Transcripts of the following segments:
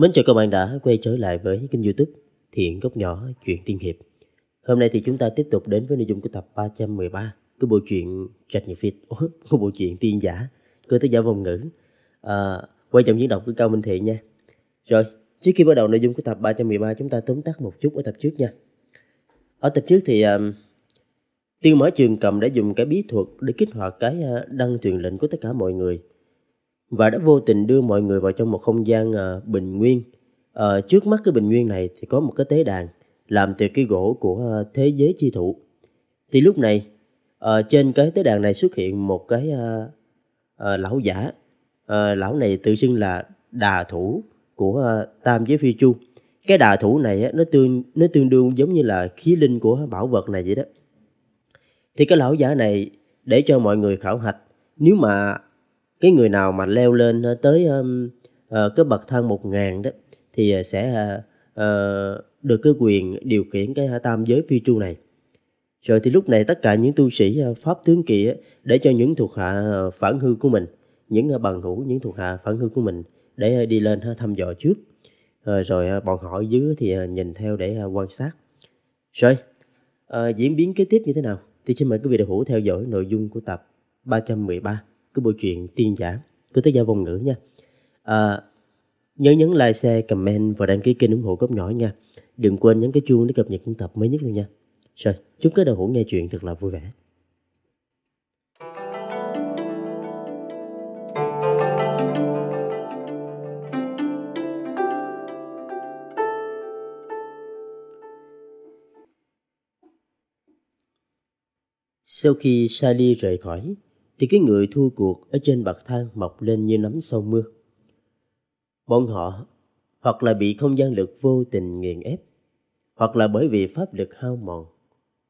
Mến chào các bạn đã quay trở lại với kênh youtube Thiện Góc Nhỏ Chuyện Tiên Hiệp Hôm nay thì chúng ta tiếp tục đến với nội dung của tập 313 Của bộ truyện Trạch Nhật Phiệt, Của bộ truyện Tiên Giả Của tác giả vòng ngữ à, Quay trọng diễn đọc của Cao Minh Thiện nha Rồi, trước khi bắt đầu nội dung của tập 313 Chúng ta tóm tắt một chút ở tập trước nha Ở tập trước thì um, Tiêu Mã Trường Cầm đã dùng cái bí thuật Để kích hoạt cái à, đăng truyền lệnh của tất cả mọi người và đã vô tình đưa mọi người vào trong một không gian uh, bình nguyên. Uh, trước mắt cái bình nguyên này thì có một cái tế đàn làm từ cái gỗ của uh, thế giới chi thụ. Thì lúc này uh, trên cái tế đàn này xuất hiện một cái uh, uh, lão giả. Uh, lão này tự xưng là đà thủ của uh, tam giới phi chu. Cái đà thủ này á, nó tương nó tương đương giống như là khí linh của bảo vật này vậy đó. Thì cái lão giả này để cho mọi người khảo hạch nếu mà cái người nào mà leo lên ờ, tới um, uh, cái bậc thang một ngàn đó thì ờ, sẽ uh, được cái quyền điều khiển cái tam giới phi tru này rồi thì lúc này tất cả những tu sĩ pháp tướng kia để cho những thuộc hạ phản hư của mình những bằng hữu những thuộc hạ phản hư của mình để đi lên thăm dò trước rồi bọn họ dưới thì nhìn theo để quan sát rồi diễn biến kế tiếp như thế nào thì xin mời quý vị đại hữu theo dõi nội dung của tập 313 cái bộ truyện tiên giả của tác giả vong ngữ nha à, nhớ nhấn like share comment và đăng ký kênh ủng hộ góp nhỏ nha đừng quên nhấn cái chuông để cập nhật những tập mới nhất luôn nha rồi chúc các đầu hữu nghe chuyện thật là vui vẻ Sau khi Sally rời khỏi, thì cái người thua cuộc ở trên bậc thang mọc lên như nấm sau mưa. Bọn họ hoặc là bị không gian lực vô tình nghiền ép, hoặc là bởi vì pháp lực hao mòn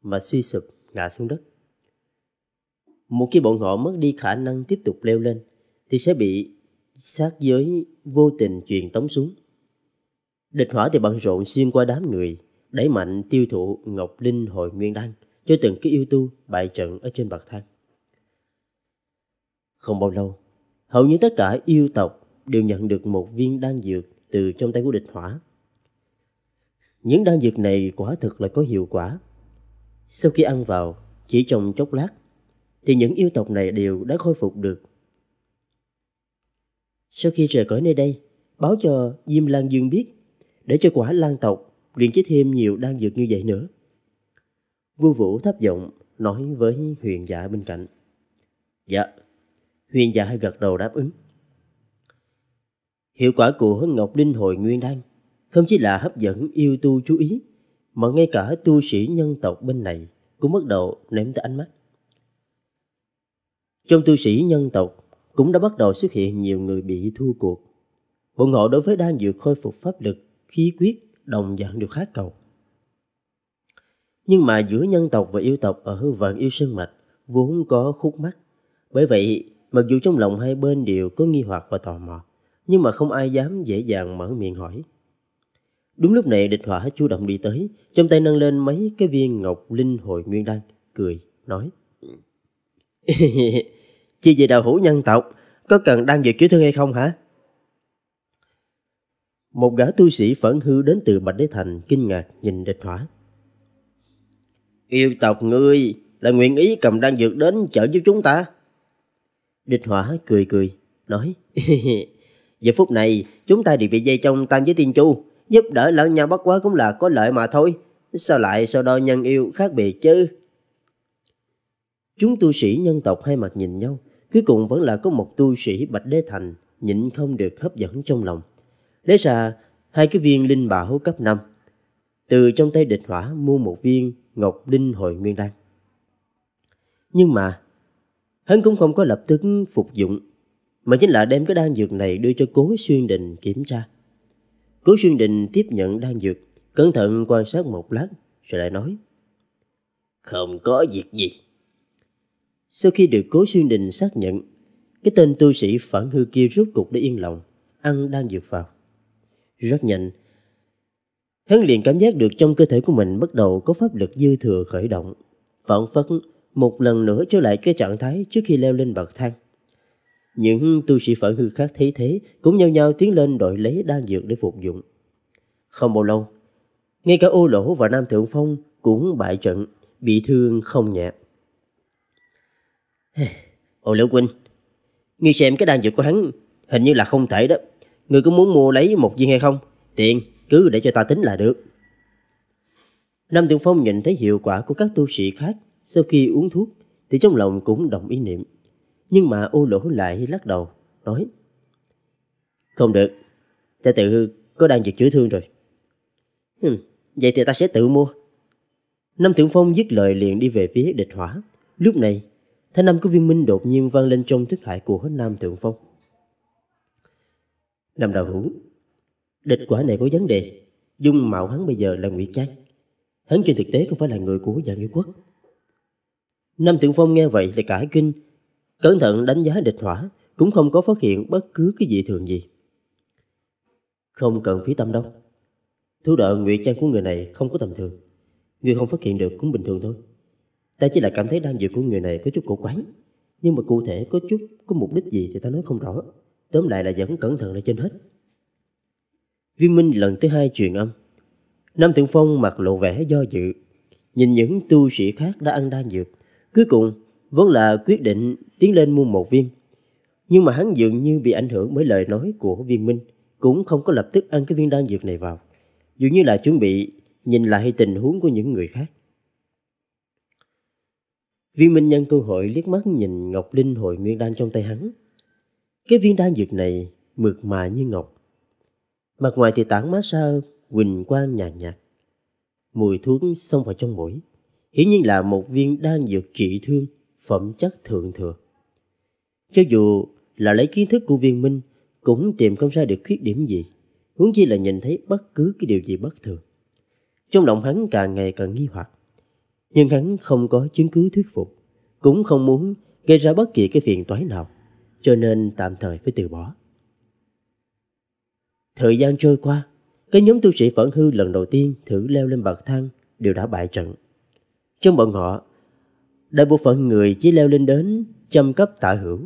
mà suy sụp ngã xuống đất. Một khi bọn họ mất đi khả năng tiếp tục leo lên thì sẽ bị sát giới vô tình truyền tống xuống. Địch hỏa thì bận rộn xuyên qua đám người, đẩy mạnh tiêu thụ Ngọc Linh hồi Nguyên đan cho từng cái yêu tu bại trận ở trên bậc thang. Không bao lâu, hầu như tất cả yêu tộc đều nhận được một viên đan dược từ trong tay của địch hỏa. Những đan dược này quả thực là có hiệu quả. Sau khi ăn vào, chỉ trong chốc lát, thì những yêu tộc này đều đã khôi phục được. Sau khi rời khỏi nơi đây, báo cho Diêm Lan Dương biết, để cho quả lan tộc luyện chế thêm nhiều đan dược như vậy nữa. Vua Vũ thấp giọng nói với huyền giả bên cạnh. Dạ, Huyền dạ gật đầu đáp ứng. Hiệu quả của Ngọc Linh hồi Nguyên Đan không chỉ là hấp dẫn yêu tu chú ý, mà ngay cả tu sĩ nhân tộc bên này cũng bắt đầu ném tới ánh mắt. Trong tu sĩ nhân tộc cũng đã bắt đầu xuất hiện nhiều người bị thua cuộc. Bọn họ đối với đang dược khôi phục pháp lực, khí quyết, đồng dạng đều khát cầu. Nhưng mà giữa nhân tộc và yêu tộc ở vạn yêu sơn mạch vốn có khúc mắc. Bởi vậy, Mặc dù trong lòng hai bên đều có nghi hoặc và tò mò, nhưng mà không ai dám dễ dàng mở miệng hỏi. Đúng lúc này địch hỏa chủ động đi tới, trong tay nâng lên mấy cái viên ngọc linh hồi nguyên đan, cười, nói. Chi về đạo hữu nhân tộc, có cần đang dược cứu thương hay không hả? Một gã tu sĩ phẫn hư đến từ Bạch Đế Thành kinh ngạc nhìn địch hỏa. Yêu tộc ngươi là nguyện ý cầm đan dược đến chợ giúp chúng ta. Địch Hỏa cười cười, nói Giờ phút này chúng ta đều bị dây trong tam giới tiên chu Giúp đỡ lẫn nhau bất quá cũng là có lợi mà thôi Sao lại so đo nhân yêu khác biệt chứ Chúng tu sĩ nhân tộc hai mặt nhìn nhau Cuối cùng vẫn là có một tu sĩ Bạch Đế Thành Nhịn không được hấp dẫn trong lòng Lấy ra hai cái viên linh bảo cấp 5 Từ trong tay địch hỏa mua một viên Ngọc Linh Hồi Nguyên Đan Nhưng mà Hắn cũng không có lập tức phục dụng, mà chính là đem cái đan dược này đưa cho Cố Xuyên Đình kiểm tra. Cố Xuyên Đình tiếp nhận đan dược, cẩn thận quan sát một lát, rồi lại nói. Không có việc gì. Sau khi được Cố Xuyên Đình xác nhận, cái tên tu sĩ phản hư kia rốt cục đã yên lòng, ăn đan dược vào. Rất nhanh, hắn liền cảm giác được trong cơ thể của mình bắt đầu có pháp lực dư thừa khởi động. Phản phất một lần nữa trở lại cái trạng thái trước khi leo lên bậc thang. Những tu sĩ phản hư khác thấy thế cũng nhau nhau tiến lên đội lấy đan dược để phục dụng. Không bao lâu, ngay cả ô lỗ và Nam Thượng Phong cũng bại trận, bị thương không nhẹ. ô lỗ huynh, ngươi xem cái đan dược của hắn hình như là không thể đó. Ngươi có muốn mua lấy một viên hay không? Tiền, cứ để cho ta tính là được. Nam Thượng Phong nhìn thấy hiệu quả của các tu sĩ khác sau khi uống thuốc thì trong lòng cũng đồng ý niệm. Nhưng mà ô lỗ lại lắc đầu, nói Không được, ta tự có đang việc chữa thương rồi. Hừm, vậy thì ta sẽ tự mua. Năm Thượng Phong dứt lời liền đi về phía địch hỏa. Lúc này, thanh âm của viên minh đột nhiên vang lên trong thức hải của Nam Thượng Phong. Nam Đạo Hữu, địch quả này có vấn đề. Dung mạo hắn bây giờ là ngụy trang. Hắn trên thực tế không phải là người của dạng nghĩa quốc Nam Tượng Phong nghe vậy thì cả kinh, cẩn thận đánh giá địch hỏa, cũng không có phát hiện bất cứ cái dị thường gì. Không cần phí tâm đâu. Thủ đoạn ngụy trang của người này không có tầm thường. Người không phát hiện được cũng bình thường thôi. Ta chỉ là cảm thấy đang dược của người này có chút cổ quái. Nhưng mà cụ thể có chút có mục đích gì thì ta nói không rõ. Tóm lại là vẫn cẩn thận là trên hết. Viên Minh lần thứ hai truyền âm. Nam Tượng Phong mặt lộ vẻ do dự. Nhìn những tu sĩ khác đã ăn đan dược Cuối cùng, vốn là quyết định tiến lên mua một viên. Nhưng mà hắn dường như bị ảnh hưởng bởi lời nói của viên minh, cũng không có lập tức ăn cái viên đan dược này vào. Dường như là chuẩn bị nhìn lại tình huống của những người khác. Viên minh nhân cơ hội liếc mắt nhìn Ngọc Linh hồi nguyên đan trong tay hắn. Cái viên đan dược này mượt mà như ngọc. Mặt ngoài thì tản mát xa, quỳnh quang nhàn nhạt, nhạt. Mùi thuốc xông vào trong mũi hiển nhiên là một viên đan dược trị thương, phẩm chất thượng thừa. Cho dù là lấy kiến thức của viên minh, cũng tìm không ra được khuyết điểm gì, huống chi là nhìn thấy bất cứ cái điều gì bất thường. Trong lòng hắn càng ngày càng nghi hoặc, nhưng hắn không có chứng cứ thuyết phục, cũng không muốn gây ra bất kỳ cái phiền toái nào, cho nên tạm thời phải từ bỏ. Thời gian trôi qua, cái nhóm tu sĩ phản hư lần đầu tiên thử leo lên bậc thang đều đã bại trận. Trong bọn họ, đại bộ phận người chỉ leo lên đến trăm cấp tạ hữu.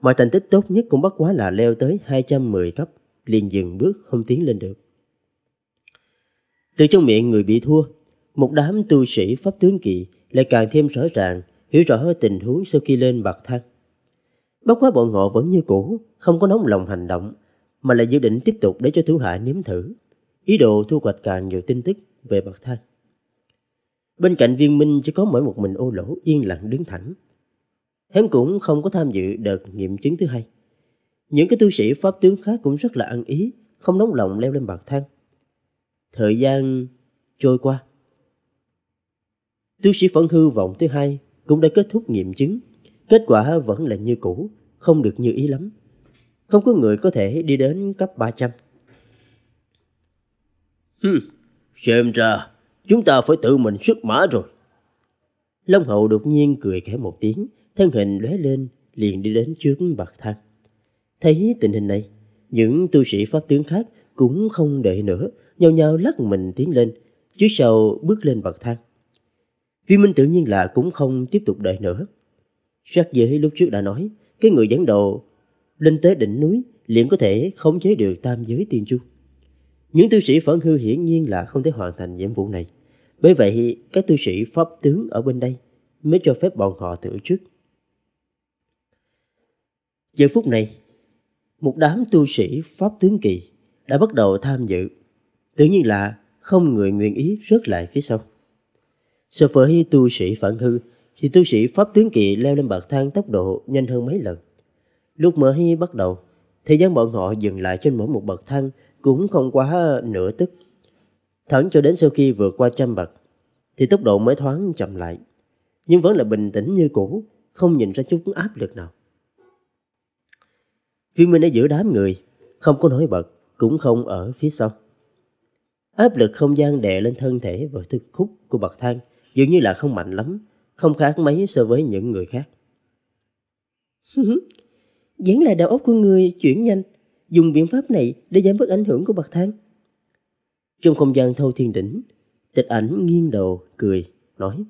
mà thành tích tốt nhất cũng bất quá là leo tới 210 cấp, liền dừng bước không tiến lên được. Từ trong miệng người bị thua, một đám tu sĩ pháp tướng kỵ lại càng thêm rõ ràng, hiểu rõ tình huống sau khi lên bậc thang. Bất quá bọn họ vẫn như cũ, không có nóng lòng hành động, mà lại dự định tiếp tục để cho Thứ Hạ nếm thử. Ý đồ thu hoạch càng nhiều tin tức về bậc thang. Bên cạnh viên minh chỉ có mỗi một mình ô lỗ yên lặng đứng thẳng. Hắn cũng không có tham dự đợt nghiệm chứng thứ hai. Những cái tu sĩ pháp tướng khác cũng rất là ăn ý, không nóng lòng leo lên bậc thang. Thời gian trôi qua. Tu sĩ phẫn hư vọng thứ hai cũng đã kết thúc nghiệm chứng. Kết quả vẫn là như cũ, không được như ý lắm. Không có người có thể đi đến cấp 300. Hừm, xem ra Chúng ta phải tự mình xuất mã rồi. Long hậu đột nhiên cười khẽ một tiếng, thân hình lóe lên, liền đi đến trước bậc thang. Thấy tình hình này, những tu sĩ pháp tướng khác cũng không đợi nữa, nhau nhau lắc mình tiến lên, chứ sau bước lên bậc thang. Vi Minh tự nhiên là cũng không tiếp tục đợi nữa. Sát giới lúc trước đã nói, cái người dẫn đầu lên tới đỉnh núi liền có thể khống chế được tam giới tiên chu. Những tu sĩ phản hư hiển nhiên là không thể hoàn thành nhiệm vụ này. Bởi vậy, các tu sĩ Pháp tướng ở bên đây mới cho phép bọn họ thử trước. Giờ phút này, một đám tu sĩ Pháp tướng kỳ đã bắt đầu tham dự. Tự nhiên là không người nguyện ý rớt lại phía sau. So với tu sĩ phản hư, thì tu sĩ Pháp tướng kỳ leo lên bậc thang tốc độ nhanh hơn mấy lần. Lúc mới bắt đầu, thời gian bọn họ dừng lại trên mỗi một bậc thang cũng không quá nửa tức Thẳng cho đến sau khi vượt qua trăm bậc, thì tốc độ mới thoáng chậm lại. Nhưng vẫn là bình tĩnh như cũ, không nhìn ra chút áp lực nào. Phi Minh đã giữ đám người, không có nổi bật, cũng không ở phía sau. Áp lực không gian đè lên thân thể và thực khúc của bậc thang dường như là không mạnh lắm, không khác mấy so với những người khác. Vẫn là đầu óc của người chuyển nhanh, dùng biện pháp này để giảm bớt ảnh hưởng của bậc thang. Trong không gian thâu thiên đỉnh, tịch ảnh nghiêng đầu, cười, nói.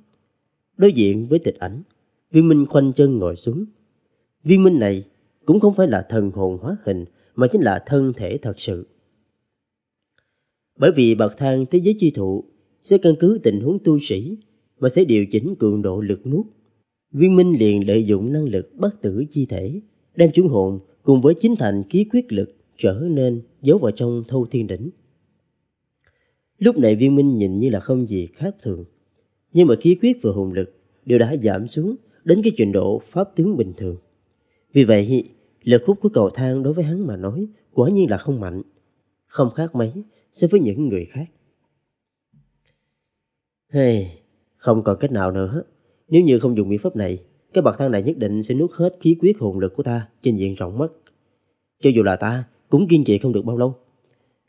Đối diện với tịch ảnh, viên minh khoanh chân ngồi xuống. Viên minh này cũng không phải là thần hồn hóa hình, mà chính là thân thể thật sự. Bởi vì bậc thang thế giới chi thụ sẽ căn cứ tình huống tu sĩ mà sẽ điều chỉnh cường độ lực nuốt. Viên Minh liền lợi dụng năng lực bất tử chi thể, đem chúng hồn cùng với chính thành ký quyết lực trở nên giấu vào trong thâu thiên đỉnh. Lúc này viên minh nhìn như là không gì khác thường. Nhưng mà khí quyết và hùng lực đều đã giảm xuống đến cái trình độ pháp tướng bình thường. Vì vậy, lực hút của cầu thang đối với hắn mà nói quả nhiên là không mạnh, không khác mấy so với những người khác. Hey, không còn cách nào nữa. Nếu như không dùng biện pháp này, cái bậc thang này nhất định sẽ nuốt hết khí quyết hồn lực của ta trên diện rộng mất. Cho dù là ta, cũng kiên trì không được bao lâu.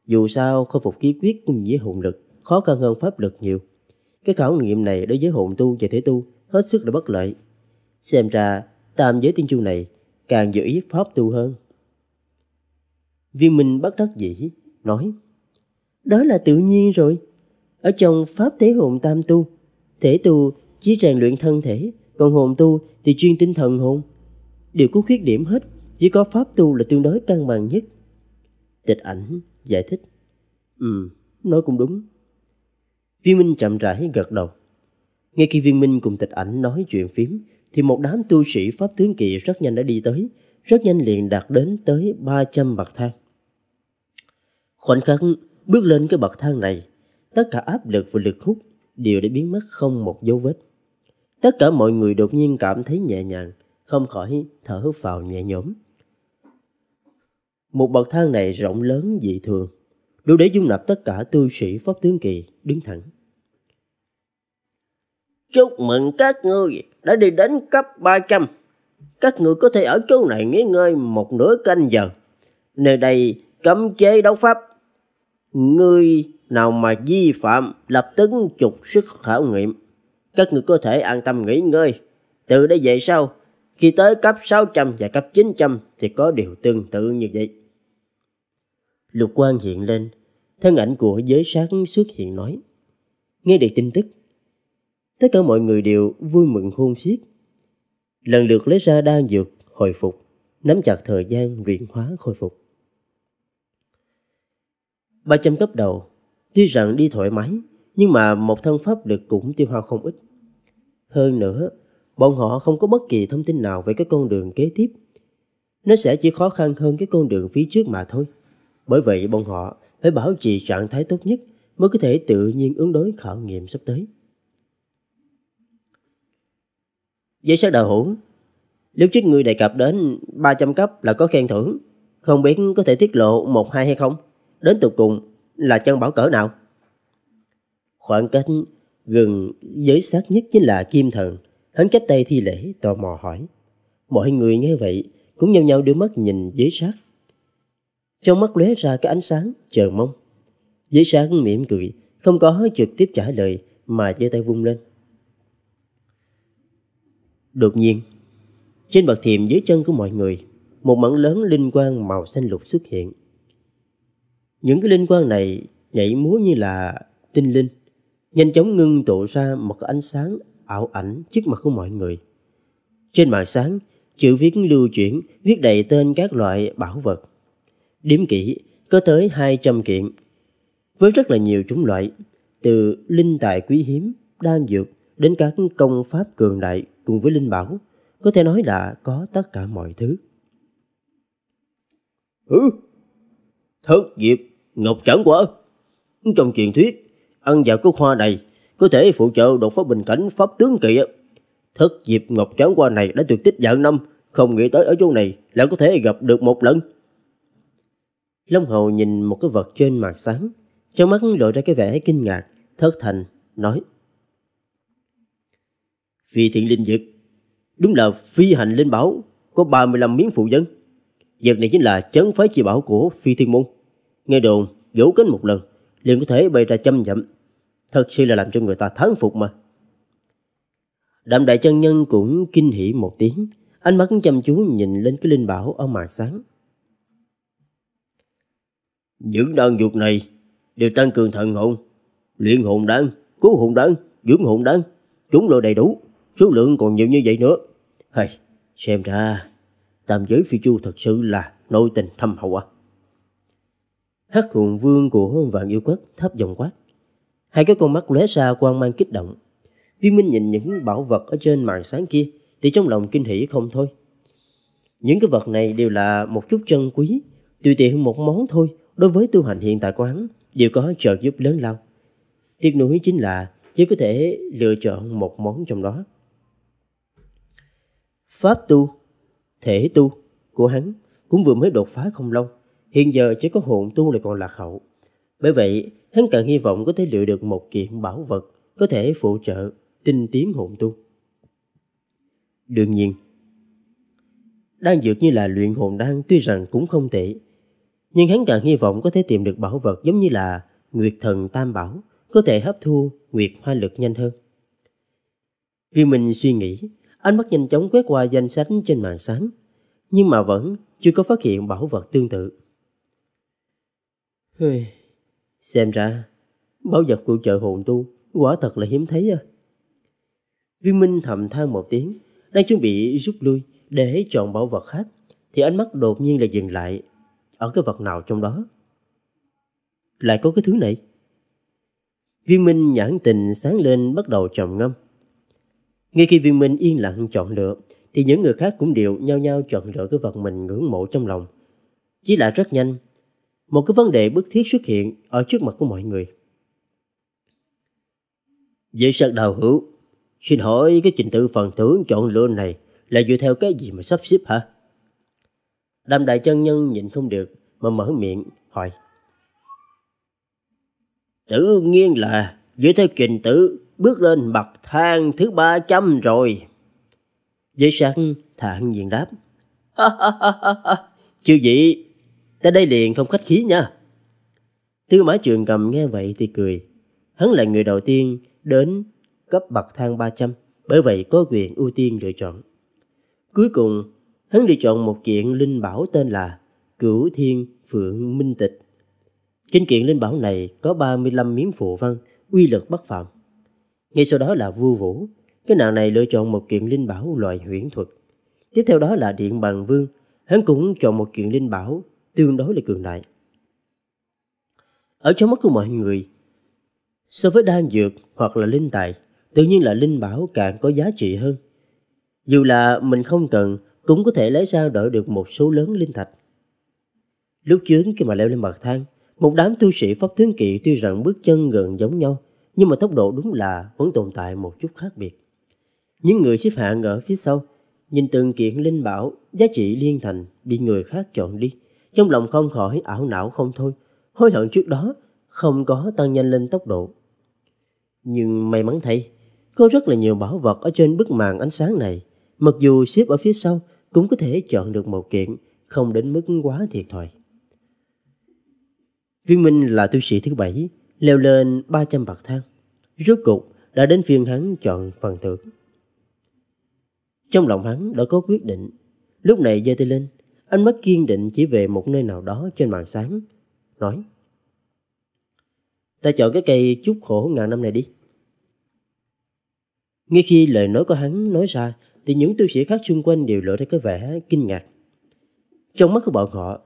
Dù sao, khôi phục khí quyết với hồn lực khó khăn hơn pháp lực nhiều. Cái khảo nghiệm này đối với hồn tu và thể tu hết sức là bất lợi. Xem ra, tam giới tiên chu này càng giữ ý pháp tu hơn. Viên Minh bất đắc dĩ, nói Đó là tự nhiên rồi. Ở trong pháp thế hồn tam tu, thể tu chỉ rèn luyện thân thể, còn hồn tu thì chuyên tinh thần hồn. Đều có khuyết điểm hết, chỉ có pháp tu là tương đối cân bằng nhất. Tịch ảnh giải thích. Ừ, nói cũng đúng. Viên Minh chậm rãi gật đầu. Ngay khi Viên Minh cùng tịch ảnh nói chuyện phím, thì một đám tu sĩ Pháp tướng kỳ rất nhanh đã đi tới, rất nhanh liền đạt đến tới 300 bậc thang. Khoảnh khắc bước lên cái bậc thang này, tất cả áp lực và lực hút đều đã biến mất không một dấu vết. Tất cả mọi người đột nhiên cảm thấy nhẹ nhàng, không khỏi thở phào nhẹ nhõm. Một bậc thang này rộng lớn dị thường, đủ để dung nạp tất cả tu sĩ Pháp Tướng Kỳ đứng thẳng. Chúc mừng các ngươi đã đi đến cấp 300. Các người có thể ở chỗ này nghỉ ngơi một nửa canh giờ. Nơi đây cấm chế đấu pháp. Ngươi nào mà vi phạm lập tức trục sức khảo nghiệm. Các người có thể an tâm nghỉ ngơi. Từ đây về sau, khi tới cấp 600 và cấp 900 thì có điều tương tự như vậy. Lục Quan hiện lên, thân ảnh của giới sát xuất hiện nói. Nghe được tin tức, tất cả mọi người đều vui mừng khôn xiết. Lần lượt lấy ra đa dược, hồi phục, nắm chặt thời gian luyện hóa khôi phục. ba trăm cấp đầu, tuy rằng đi thoải mái, nhưng mà một thân pháp lực cũng tiêu hao không ít. Hơn nữa, bọn họ không có bất kỳ thông tin nào về cái con đường kế tiếp. Nó sẽ chỉ khó khăn hơn cái con đường phía trước mà thôi. Bởi vậy bọn họ phải bảo trì trạng thái tốt nhất mới có thể tự nhiên ứng đối khảo nghiệm sắp tới. giới sát đạo hữu, nếu chiếc người đề cập đến 300 cấp là có khen thưởng, không biết có thể tiết lộ một hai hay không? Đến tục cùng là chân bảo cỡ nào? Khoảng cách gần giới sát nhất chính là kim thần. Hắn chắp tay thi lễ tò mò hỏi. Mọi người nghe vậy cũng nhau nhau đưa mắt nhìn giới sát trong mắt lóe ra cái ánh sáng chờ mong. Giấy sáng mỉm cười, không có trực tiếp trả lời mà giơ tay vung lên. Đột nhiên, trên bậc thềm dưới chân của mọi người, một mảng lớn linh quang màu xanh lục xuất hiện. Những cái linh quang này nhảy múa như là tinh linh, nhanh chóng ngưng tụ ra một cái ánh sáng ảo ảnh trước mặt của mọi người. Trên màn sáng, chữ viết lưu chuyển viết đầy tên các loại bảo vật Điểm kỹ, có tới 200 kiện. Với rất là nhiều chúng loại, từ linh tài quý hiếm, đan dược đến các công pháp cường đại cùng với linh bảo, có thể nói là có tất cả mọi thứ. Ừ, thất diệp, ngọc chẳng quả. Trong truyền thuyết, ăn vào cái hoa này có thể phụ trợ đột phá bình cảnh pháp tướng kỳ. Thất diệp ngọc tráng qua này đã tuyệt tích dạng năm, không nghĩ tới ở chỗ này lại có thể gặp được một lần. Long Hầu nhìn một cái vật trên mặt sáng, trong mắt lộ ra cái vẻ kinh ngạc, thất thành, nói. Phi thiện linh Vật, đúng là phi hành linh bảo, có 35 miếng phụ dân. Vật này chính là chấn phái chi bảo của phi thiên môn. Nghe đồn, vỗ cánh một lần, liền có thể bay ra châm dặm. Thật sự là làm cho người ta thán phục mà. Đạm đại chân nhân cũng kinh hỉ một tiếng, ánh mắt chăm chú nhìn lên cái linh bảo ở mặt sáng. Những đơn dược này đều tăng cường thần hồn, luyện hồn đan, cứu hồn đan, dưỡng hồn đan, chúng lựa đầy đủ, số lượng còn nhiều như vậy nữa. Hay, xem ra tam giới phi chu thật sự là nội tình thâm hậu à. Hắc hùng vương của vạn yêu quất thấp giọng quát. Hai cái con mắt lóe ra quang mang kích động. vi Minh nhìn những bảo vật ở trên màn sáng kia thì trong lòng kinh hỉ không thôi. Những cái vật này đều là một chút chân quý, tùy tiện một món thôi đối với tu hành hiện tại của hắn đều có trợ giúp lớn lao. Tiếc nuối chính là chỉ có thể lựa chọn một món trong đó. Pháp tu, thể tu của hắn cũng vừa mới đột phá không lâu, hiện giờ chỉ có hồn tu lại còn lạc hậu. Bởi vậy, hắn càng hy vọng có thể lựa được một kiện bảo vật có thể phụ trợ tinh tiến hồn tu. Đương nhiên, đang dược như là luyện hồn đan tuy rằng cũng không tệ, nhưng hắn càng hy vọng có thể tìm được bảo vật giống như là Nguyệt Thần Tam Bảo, có thể hấp thu Nguyệt Hoa Lực nhanh hơn. Viên Minh suy nghĩ, ánh mắt nhanh chóng quét qua danh sách trên màn sáng, nhưng mà vẫn chưa có phát hiện bảo vật tương tự. xem ra, bảo vật của chợ hồn tu quả thật là hiếm thấy à. Viên Minh thầm than một tiếng, đang chuẩn bị rút lui để chọn bảo vật khác, thì ánh mắt đột nhiên là dừng lại ở cái vật nào trong đó. Lại có cái thứ này. Viên Minh nhãn tình sáng lên bắt đầu trầm ngâm. Ngay khi Viên Minh yên lặng chọn lựa, thì những người khác cũng đều nhao nhao chọn lựa cái vật mình ngưỡng mộ trong lòng. Chỉ là rất nhanh, một cái vấn đề bức thiết xuất hiện ở trước mặt của mọi người. Vậy sạc đào hữu, xin hỏi cái trình tự phần thưởng chọn lựa này là dựa theo cái gì mà sắp xếp hả? Đàm đại chân nhân nhịn không được mà mở miệng hỏi. Tự nhiên là dựa theo trình tử bước lên bậc thang thứ ba trăm rồi. Giới sáng thản nhiên đáp. Chư vị, ta đây liền không khách khí nha. Tư mã trường cầm nghe vậy thì cười. Hắn là người đầu tiên đến cấp bậc thang 300, bởi vậy có quyền ưu tiên lựa chọn. Cuối cùng, hắn lựa chọn một kiện linh bảo tên là Cửu Thiên Phượng Minh Tịch. Trên kiện linh bảo này có 35 miếng phụ văn, uy lực bất phạm. Ngay sau đó là vua vũ, cái nàng này lựa chọn một kiện linh bảo loại huyễn thuật. Tiếp theo đó là điện bằng vương, hắn cũng chọn một kiện linh bảo tương đối là cường đại. Ở trong mắt của mọi người, so với đan dược hoặc là linh tài, tự nhiên là linh bảo càng có giá trị hơn. Dù là mình không cần cũng có thể lấy ra đổi được một số lớn linh thạch. Lúc trước khi mà leo lên bậc thang, một đám tu sĩ pháp tướng kỵ tuy rằng bước chân gần giống nhau, nhưng mà tốc độ đúng là vẫn tồn tại một chút khác biệt. Những người xếp hạng ở phía sau, nhìn từng kiện linh bảo, giá trị liên thành bị người khác chọn đi, trong lòng không khỏi ảo não không thôi, hối hận trước đó không có tăng nhanh lên tốc độ. Nhưng may mắn thay, có rất là nhiều bảo vật ở trên bức màn ánh sáng này, mặc dù xếp ở phía sau cũng có thể chọn được một kiện, không đến mức quá thiệt thòi. Viên Minh là tu sĩ thứ bảy, leo lên 300 bậc thang. Rốt cục đã đến phiên hắn chọn phần thưởng. Trong lòng hắn đã có quyết định. Lúc này dây tay lên, anh mất kiên định chỉ về một nơi nào đó trên màn sáng, nói Ta chọn cái cây chúc khổ ngàn năm này đi. Ngay khi lời nói của hắn nói ra thì những tu sĩ khác xung quanh đều lộ ra cái vẻ kinh ngạc. Trong mắt của bọn họ,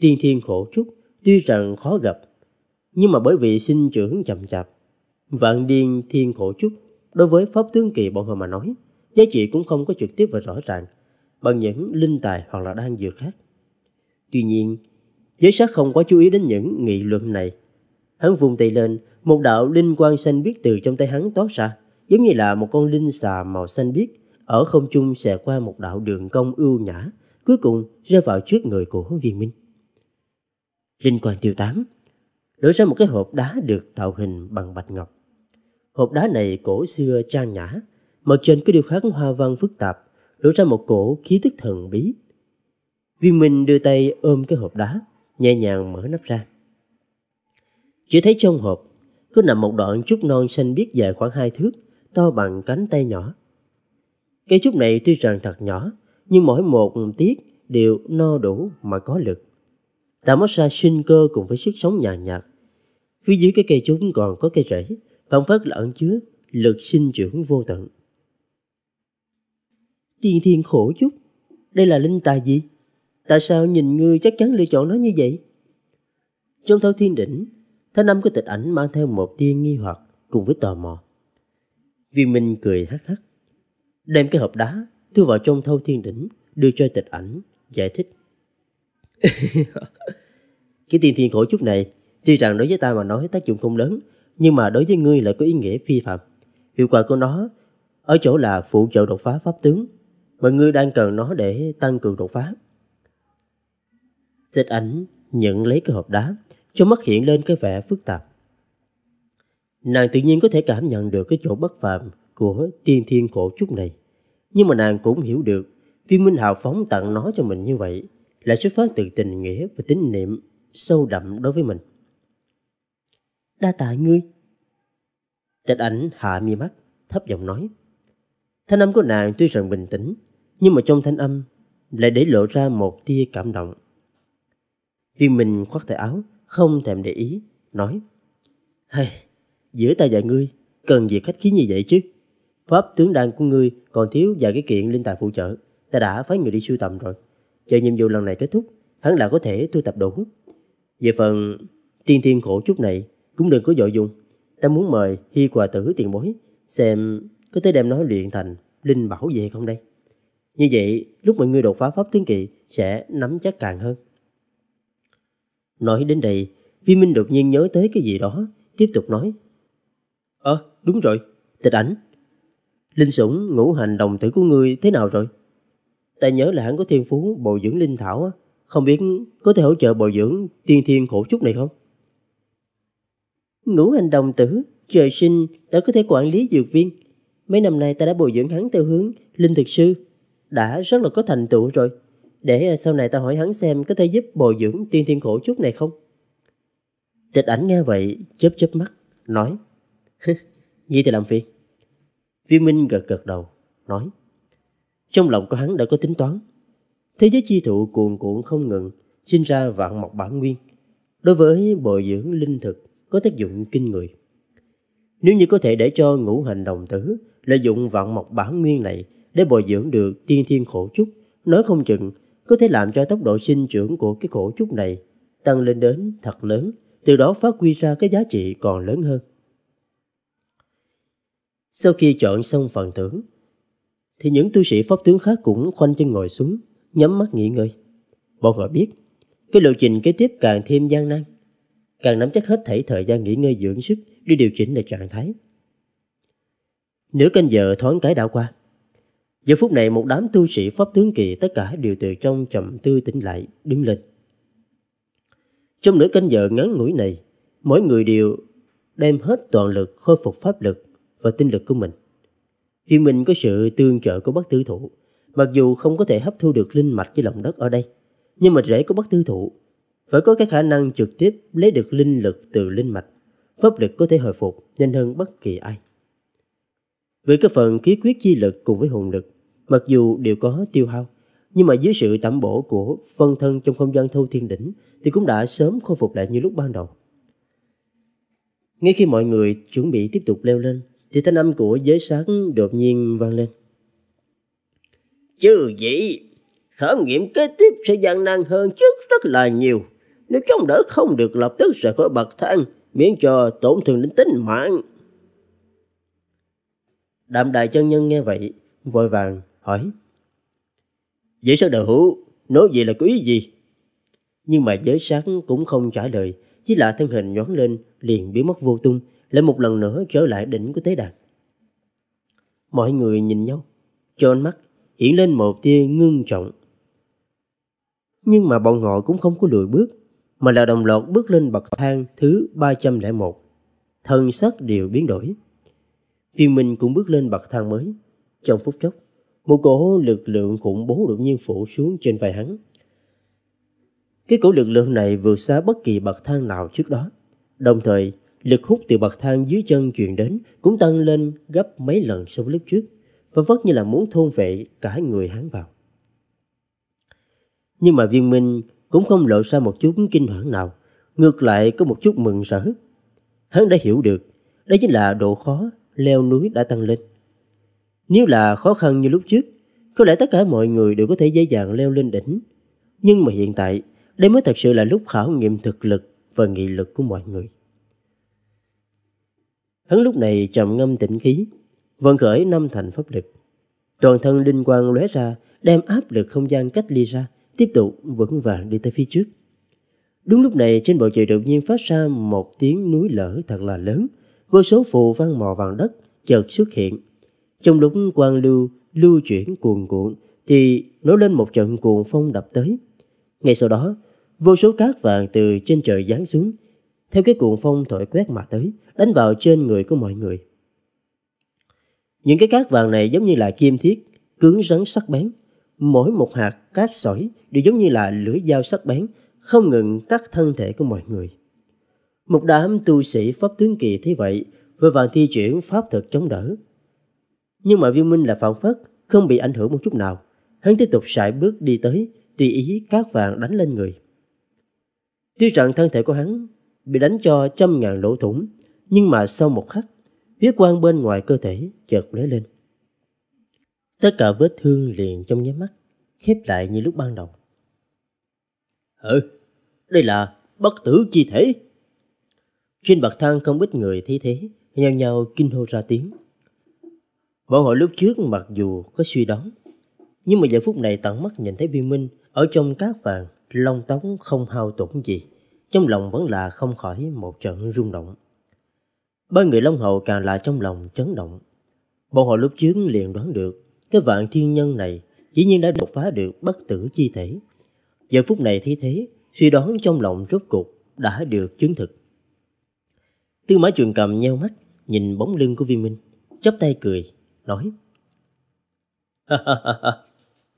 tiên thiên khổ trúc tuy rằng khó gặp, nhưng mà bởi vì sinh trưởng chậm chạp, vạn điên thiên khổ trúc đối với pháp tướng kỳ bọn họ mà nói, giá trị cũng không có trực tiếp và rõ ràng bằng những linh tài hoặc là đan dược khác. Tuy nhiên, giới sát không quá chú ý đến những nghị luận này. Hắn vùng tay lên, một đạo linh quang xanh biếc từ trong tay hắn toát ra, giống như là một con linh xà màu xanh biếc ở không trung xẹt qua một đạo đường cong ưu nhã, cuối cùng rơi vào trước người của viên minh. Linh quan tiêu tán, đổi ra một cái hộp đá được tạo hình bằng bạch ngọc. Hộp đá này cổ xưa trang nhã, mặt trên có điều khắc hoa văn phức tạp, đổ ra một cổ khí tức thần bí. Viên Minh đưa tay ôm cái hộp đá, nhẹ nhàng mở nắp ra. Chỉ thấy trong hộp, cứ nằm một đoạn trúc non xanh biếc dài khoảng hai thước, to bằng cánh tay nhỏ. Cây trúc này tuy rằng thật nhỏ, nhưng mỗi một tiết đều no đủ mà có lực. Tạo mát xa sinh cơ cùng với sức sống nhàn nhạt, Phía dưới cái cây trúc còn có cây rễ, phản phất là ẩn chứa lực sinh trưởng vô tận. Tiên thiên khổ chút, đây là linh tài gì? Tại sao nhìn ngươi chắc chắn lựa chọn nó như vậy? Trong thâu thiên đỉnh, Thanh Năm của tịch ảnh mang theo một tiên nghi hoặc cùng với tò mò. Viên Minh cười hắc hắc đem cái hộp đá thu vào trong thâu thiên đỉnh đưa cho tịch ảnh giải thích cái tiền thiên khổ chút này tuy rằng đối với ta mà nói tác dụng không lớn nhưng mà đối với ngươi lại có ý nghĩa phi phạm hiệu quả của nó ở chỗ là phụ trợ đột phá pháp tướng mà ngươi đang cần nó để tăng cường đột phá tịch ảnh nhận lấy cái hộp đá cho mắt hiện lên cái vẻ phức tạp nàng tự nhiên có thể cảm nhận được cái chỗ bất phàm của tiên thiên cổ trúc này. Nhưng mà nàng cũng hiểu được, viên minh hào phóng tặng nó cho mình như vậy là xuất phát từ tình nghĩa và tín niệm sâu đậm đối với mình. Đa tạ ngươi. Trạch ảnh hạ mi mắt, thấp giọng nói. Thanh âm của nàng tuy rằng bình tĩnh, nhưng mà trong thanh âm lại để lộ ra một tia cảm động. Viên Minh khoác tay áo, không thèm để ý, nói Hey, giữa ta và ngươi, cần gì khách khí như vậy chứ? Pháp tướng đan của ngươi còn thiếu vài cái kiện linh tài phụ trợ. Ta đã phái người đi sưu tầm rồi. Chờ nhiệm vụ lần này kết thúc, hắn đã có thể thu tập đủ. Về phần tiên thiên khổ chút này, cũng đừng có dội dùng. Ta muốn mời Hi Quà Tử tiền bối, xem có thể đem nó luyện thành linh bảo gì hay không đây. Như vậy, lúc mọi người đột phá pháp tướng kỳ sẽ nắm chắc càng hơn. Nói đến đây, Vi Minh đột nhiên nhớ tới cái gì đó, tiếp tục nói. Ờ, đúng rồi, tịch ảnh, Linh Sủng, ngũ hành đồng tử của ngươi thế nào rồi? Ta nhớ là hắn có thiên phú bồi dưỡng linh thảo á, không biết có thể hỗ trợ bồi dưỡng tiên thiên khổ chút này không? Ngũ hành đồng tử, trời sinh đã có thể quản lý dược viên. Mấy năm nay ta đã bồi dưỡng hắn theo hướng linh thực sư, đã rất là có thành tựu rồi. Để sau này ta hỏi hắn xem có thể giúp bồi dưỡng tiên thiên khổ chút này không? Tịch ảnh nghe vậy, chớp chớp mắt, nói Vậy thì làm phiền Vi Minh gật gật đầu, nói Trong lòng của hắn đã có tính toán Thế giới chi thụ cuồn cuộn không ngừng Sinh ra vạn mọc bản nguyên Đối với bồi dưỡng linh thực Có tác dụng kinh người Nếu như có thể để cho ngũ hành đồng tử Lợi dụng vạn mọc bản nguyên này Để bồi dưỡng được tiên thiên khổ trúc Nói không chừng Có thể làm cho tốc độ sinh trưởng của cái khổ trúc này Tăng lên đến thật lớn Từ đó phát huy ra cái giá trị còn lớn hơn sau khi chọn xong phần thưởng, thì những tu sĩ pháp tướng khác cũng khoanh chân ngồi xuống, nhắm mắt nghỉ ngơi. Bọn họ biết, cái lộ trình kế tiếp càng thêm gian nan, càng nắm chắc hết thảy thời gian nghỉ ngơi dưỡng sức để điều chỉnh lại trạng thái. Nửa canh giờ thoáng cái đã qua. Giờ phút này một đám tu sĩ pháp tướng kỳ tất cả đều từ trong trầm tư tỉnh lại, đứng lên. Trong nửa canh giờ ngắn ngủi này, mỗi người đều đem hết toàn lực khôi phục pháp lực và tinh lực của mình. Vì mình có sự tương trợ của bác tư thủ, mặc dù không có thể hấp thu được linh mạch với lòng đất ở đây, nhưng mà rễ của bác tư thủ phải có cái khả năng trực tiếp lấy được linh lực từ linh mạch, pháp lực có thể hồi phục nhanh hơn bất kỳ ai. Về cái phần khí quyết chi lực cùng với hồn lực, mặc dù đều có tiêu hao, nhưng mà dưới sự tẩm bổ của phân thân trong không gian thâu thiên đỉnh thì cũng đã sớm khôi phục lại như lúc ban đầu. Ngay khi mọi người chuẩn bị tiếp tục leo lên thì thanh âm của giới sáng đột nhiên vang lên. Chứ gì, khảo nghiệm kế tiếp sẽ gian nan hơn trước rất là nhiều. Nếu chống đỡ không được lập tức sẽ khỏi bậc thang, miễn cho tổn thương đến tính mạng. Đạm đại chân nhân nghe vậy, vội vàng hỏi. Giới sát đạo hữu, nói gì là có ý gì? Nhưng mà giới sáng cũng không trả lời, chỉ là thân hình nhón lên, liền biến mất vô tung, lại một lần nữa trở lại đỉnh của tế đàn. Mọi người nhìn nhau, cho mắt hiện lên một tia ngưng trọng. Nhưng mà bọn họ cũng không có lùi bước, mà là đồng loạt bước lên bậc thang thứ 301. Thần sắc đều biến đổi. Viên Minh cũng bước lên bậc thang mới. Trong phút chốc, một cổ lực lượng khủng bố đột nhiên phủ xuống trên vai hắn. Cái cổ lực lượng này vượt xa bất kỳ bậc thang nào trước đó, đồng thời Lực hút từ bậc thang dưới chân truyền đến cũng tăng lên gấp mấy lần so với lúc trước, và vất như là muốn thôn vệ cả người hắn vào. Nhưng mà viên minh cũng không lộ ra một chút kinh hoảng nào, ngược lại có một chút mừng rỡ. Hắn đã hiểu được, đó chính là độ khó leo núi đã tăng lên. Nếu là khó khăn như lúc trước, có lẽ tất cả mọi người đều có thể dễ dàng leo lên đỉnh. Nhưng mà hiện tại, đây mới thật sự là lúc khảo nghiệm thực lực và nghị lực của mọi người. Hắn lúc này trầm ngâm tĩnh khí, vận khởi năm thành pháp lực. Toàn thân linh quang lóe ra, đem áp lực không gian cách ly ra, tiếp tục vững vàng đi tới phía trước. Đúng lúc này trên bầu trời đột nhiên phát ra một tiếng núi lở thật là lớn, vô số phù văn mò vàng đất chợt xuất hiện. Trong lúc quan lưu lưu chuyển cuồn cuộn thì nổi lên một trận cuồng phong đập tới. Ngay sau đó, vô số cát vàng từ trên trời giáng xuống, theo cái cuộn phong thổi quét mà tới, đánh vào trên người của mọi người. Những cái cát vàng này giống như là kim thiết, cứng rắn sắc bén. Mỗi một hạt cát sỏi đều giống như là lưỡi dao sắc bén, không ngừng cắt thân thể của mọi người. Một đám tu sĩ Pháp tướng kỳ thấy vậy, vội vàng thi chuyển Pháp thực chống đỡ. Nhưng mà viên minh là phản phất, không bị ảnh hưởng một chút nào. Hắn tiếp tục sải bước đi tới, tùy ý cát vàng đánh lên người. Tuy rằng thân thể của hắn bị đánh cho trăm ngàn lỗ thủng, nhưng mà sau một khắc, huyết quang bên ngoài cơ thể chợt lóe lên. Tất cả vết thương liền trong nháy mắt, khép lại như lúc ban đầu. Ừ, đây là bất tử chi thể. Trên bậc thang không ít người thấy thế, nhau nhau kinh hô ra tiếng. Bảo hội lúc trước mặc dù có suy đoán, nhưng mà giờ phút này tận mắt nhìn thấy viên minh ở trong cát vàng, long tống không hao tổn gì trong lòng vẫn là không khỏi một trận rung động. Ba người Long Hậu càng là trong lòng chấn động. Bọn họ lúc trước liền đoán được cái vạn thiên nhân này dĩ nhiên đã đột phá được bất tử chi thể. Giờ phút này thấy thế, suy đoán trong lòng rốt cục đã được chứng thực. Tư mã trường cầm nheo mắt, nhìn bóng lưng của viên minh, chắp tay cười, nói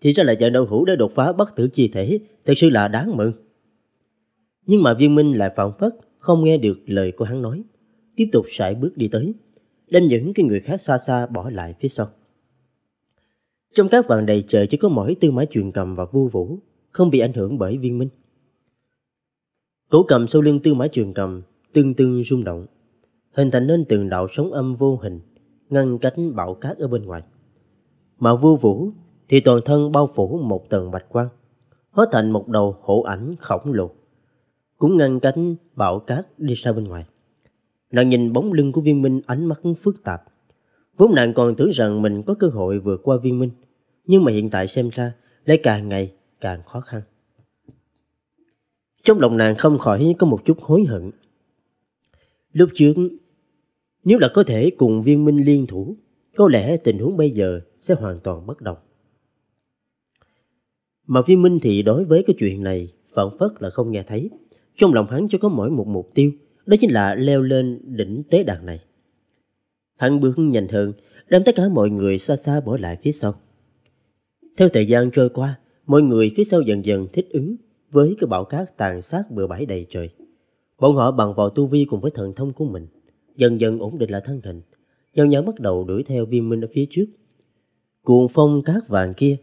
Thì ra là trận đầu Hủ đã đột phá bất tử chi thể, thật sự là đáng mừng. Nhưng mà Viên Minh lại phản phất, không nghe được lời của hắn nói. Tiếp tục sải bước đi tới, đem những cái người khác xa xa bỏ lại phía sau. Trong các vạn đầy trời chỉ có mỗi tư mã truyền cầm và vu vũ, không bị ảnh hưởng bởi Viên Minh. Cổ cầm sau lưng tư mã truyền cầm, tương tương rung động, hình thành nên tường đạo sóng âm vô hình, ngăn cánh bão cát ở bên ngoài. Mà vua vũ thì toàn thân bao phủ một tầng bạch quang, hóa thành một đầu hổ ảnh khổng lồ cũng ngăn cánh bạo cát đi ra bên ngoài. Nàng nhìn bóng lưng của viên minh ánh mắt phức tạp. Vốn nàng còn tưởng rằng mình có cơ hội vượt qua viên minh, nhưng mà hiện tại xem ra lại càng ngày càng khó khăn. Trong lòng nàng không khỏi có một chút hối hận. Lúc trước, nếu là có thể cùng viên minh liên thủ, có lẽ tình huống bây giờ sẽ hoàn toàn bất đồng. Mà viên minh thì đối với cái chuyện này phản phất là không nghe thấy. Trong lòng hắn chỉ có mỗi một mục tiêu, đó chính là leo lên đỉnh tế đàn này. Hắn bước nhanh hơn, đem tất cả mọi người xa xa bỏ lại phía sau. Theo thời gian trôi qua, mọi người phía sau dần dần thích ứng với cái bão cát tàn sát bừa bãi đầy trời. Bọn họ bằng vào tu vi cùng với thần thông của mình, dần dần ổn định lại thân hình, nhau nhau bắt đầu đuổi theo viên minh ở phía trước. Cuồng phong cát vàng kia,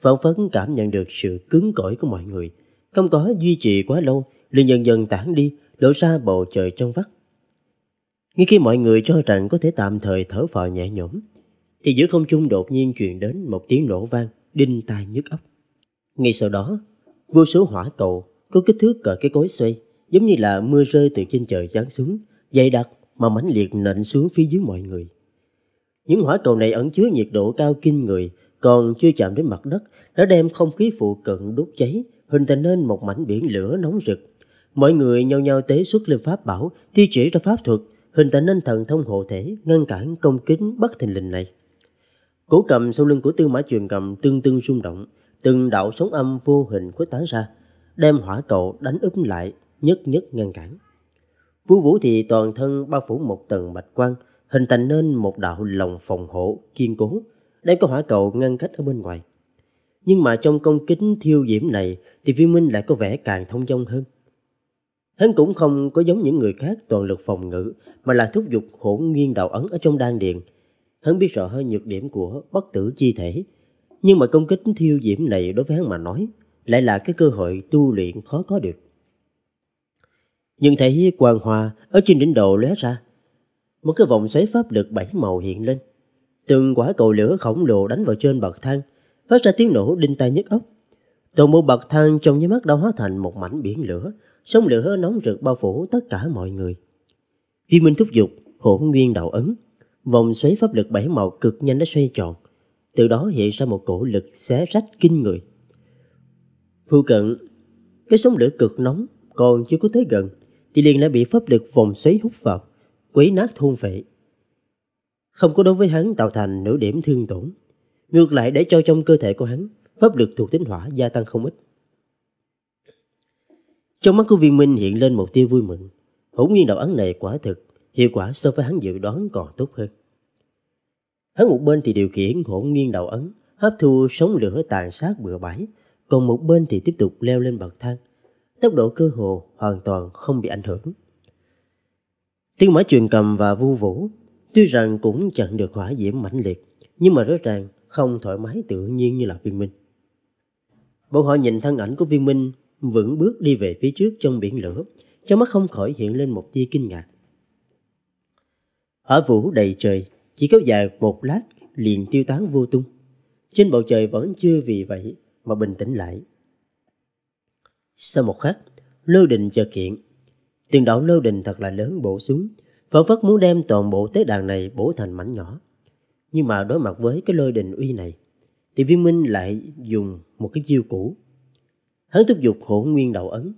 phản phấn cảm nhận được sự cứng cỏi của mọi người, không có duy trì quá lâu liền dần dần tản đi, lộ ra bầu trời trong vắt. Ngay khi mọi người cho rằng có thể tạm thời thở phò nhẹ nhõm, thì giữa không trung đột nhiên truyền đến một tiếng nổ vang, đinh tai nhức óc. Ngay sau đó, vô số hỏa cầu có kích thước cỡ cái cối xoay, giống như là mưa rơi từ trên trời giáng xuống, dày đặc mà mãnh liệt nện xuống phía dưới mọi người. Những hỏa cầu này ẩn chứa nhiệt độ cao kinh người, còn chưa chạm đến mặt đất đã đem không khí phụ cận đốt cháy, hình thành nên một mảnh biển lửa nóng rực Mọi người nhau nhau tế xuất lên pháp bảo, thi triển ra pháp thuật, hình thành nên thần thông hộ thể, ngăn cản công kính bất thình lình này. Cổ cầm sau lưng của tư mã truyền cầm tương tương rung động, từng đạo sóng âm vô hình khuếch tán ra, đem hỏa cầu đánh úp lại, nhất nhất ngăn cản. Vũ Vũ thì toàn thân bao phủ một tầng bạch quang, hình thành nên một đạo lòng phòng hộ kiên cố, đem có hỏa cầu ngăn cách ở bên ngoài. Nhưng mà trong công kính thiêu diễm này thì viên minh lại có vẻ càng thông dong hơn. Hắn cũng không có giống những người khác toàn lực phòng ngự mà là thúc giục hỗn nguyên đạo ấn ở trong đan điền. Hắn biết rõ hơi nhược điểm của bất tử chi thể, nhưng mà công kích thiêu diễm này đối với hắn mà nói lại là cái cơ hội tu luyện khó có được. Nhưng thấy quang hoa ở trên đỉnh đầu lóe ra, một cái vòng xoáy pháp lực bảy màu hiện lên. Từng quả cầu lửa khổng lồ đánh vào trên bậc thang, phát ra tiếng nổ đinh tai nhức óc. Toàn bộ bậc thang trong nháy mắt đã hóa thành một mảnh biển lửa, sóng lửa nóng rực bao phủ tất cả mọi người. Viên minh thúc giục hỗn nguyên đạo ấn, vòng xoáy pháp lực bảy màu cực nhanh đã xoay tròn, từ đó hiện ra một cổ lực xé rách kinh người. phụ cận, cái sóng lửa cực nóng còn chưa có tới gần thì liền đã bị pháp lực vòng xoáy hút vào, quấy nát thôn phệ. Không có đối với hắn tạo thành nửa điểm thương tổn, ngược lại để cho trong cơ thể của hắn pháp lực thuộc tính hỏa gia tăng không ít. Trong mắt của viên minh hiện lên một tia vui mừng. Hỗn nguyên đạo ấn này quả thực, hiệu quả so với hắn dự đoán còn tốt hơn. Hắn một bên thì điều khiển hỗn nguyên đạo ấn, hấp thu sóng lửa tàn sát bừa bãi, còn một bên thì tiếp tục leo lên bậc thang. Tốc độ cơ hồ hoàn toàn không bị ảnh hưởng. Tiếng mã truyền cầm và vu vũ, tuy rằng cũng chặn được hỏa diễm mãnh liệt, nhưng mà rõ ràng không thoải mái tự nhiên như là viên minh. Bọn họ nhìn thân ảnh của viên minh vững bước đi về phía trước trong biển lửa, trong mắt không khỏi hiện lên một tia kinh ngạc. Hỏa vũ đầy trời, chỉ kéo dài một lát liền tiêu tán vô tung. Trên bầu trời vẫn chưa vì vậy mà bình tĩnh lại. Sau một khắc, Lưu Đình chợt kiện. Tiền đạo Lưu Đình thật là lớn bổ xuống, vẫn phất muốn đem toàn bộ tế đàn này bổ thành mảnh nhỏ. Nhưng mà đối mặt với cái lôi đình uy này, thì viên minh lại dùng một cái chiêu cũ. Hắn thúc giục hỗn nguyên đầu ấn,